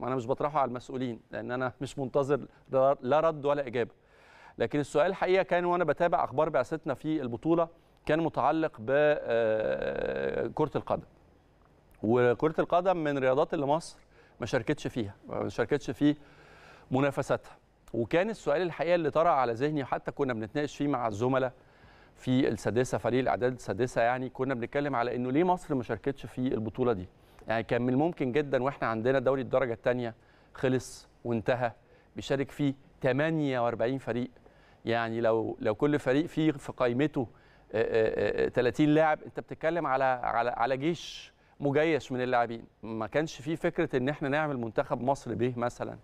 وانا مش بطرحه على المسؤولين لان انا مش منتظر لا رد ولا اجابه لكن السؤال الحقيقه كان وانا بتابع اخبار بعثتنا في البطوله كان متعلق بكره آه، القدم وكره القدم من رياضات اللي مصر ما شاركتش فيها ما شاركتش في منافساتها وكان السؤال الحقيقه اللي طرأ على ذهني حتى كنا بنتناقش فيه مع الزملاء في السادسه فريق الاعداد السادسه يعني كنا بنتكلم على انه ليه مصر ما شاركتش في البطوله دي يعني كان من الممكن جدا واحنا عندنا دوري الدرجه الثانيه خلص وانتهى بيشارك فيه 48 فريق يعني لو لو كل فريق فيه في قائمته 30 آه، آه، آه، لاعب انت بتتكلم على على على جيش مجيش من اللاعبين ما كانش فيه فكره ان احنا نعمل منتخب مصر به مثلا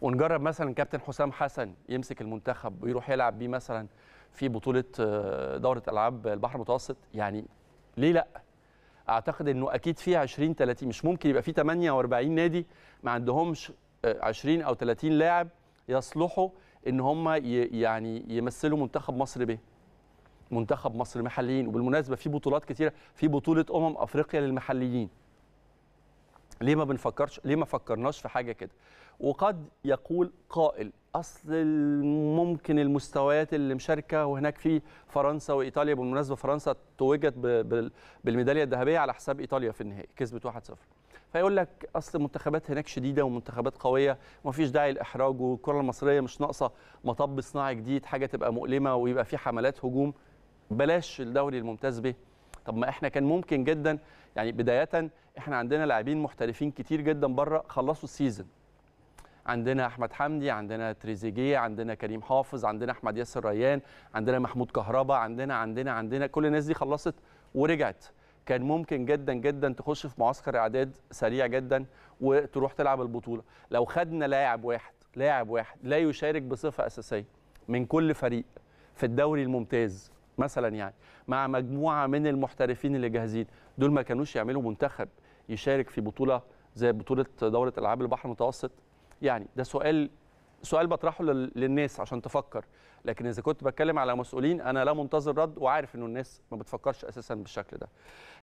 ونجرب مثلا كابتن حسام حسن يمسك المنتخب ويروح يلعب بيه مثلا في بطوله دوره العاب البحر المتوسط يعني ليه لا اعتقد انه اكيد في 20 30 مش ممكن يبقى في 48 نادي ما عندهمش 20 آه، او 30 لاعب يصلحوا ان هم يعني يمثلوا منتخب مصر به منتخب مصر محليين وبالمناسبه في بطولات كثيره في بطوله امم افريقيا للمحليين ليه ما بنفكرش ليه ما فكرناش في حاجه كده وقد يقول قائل اصل ممكن المستويات اللي مشاركه وهناك في فرنسا وايطاليا بالمناسبه فرنسا توجت بالميداليه الذهبيه على حساب ايطاليا في النهائي كسبت 1-0 فيقول لك اصل المنتخبات هناك شديده ومنتخبات قويه ومفيش داعي لاحراج والكره المصريه مش ناقصه مطب صناعي جديد حاجه تبقى مؤلمه ويبقى في حملات هجوم بلاش الدوري الممتاز به طب ما احنا كان ممكن جدا يعني بدايه احنا عندنا لاعبين محترفين كتير جدا بره خلصوا السيزون عندنا احمد حمدي عندنا تريزيجيه عندنا كريم حافظ عندنا احمد ياسر ريان عندنا محمود كهربا عندنا عندنا عندنا كل الناس دي خلصت ورجعت كان ممكن جدا جدا تخش في معسكر اعداد سريع جدا وتروح تلعب البطوله لو خدنا لاعب واحد لاعب واحد لا يشارك بصفه اساسيه من كل فريق في الدوري الممتاز مثلا يعني مع مجموعه من المحترفين اللي جاهزين دول ما كانوش يعملوا منتخب يشارك في بطوله زي بطوله دوره العاب البحر المتوسط يعني ده سؤال سؤال بطرحه للناس عشان تفكر لكن اذا كنت بتكلم على مسؤولين انا لا منتظر رد وعارف انه الناس ما بتفكرش اساسا بالشكل ده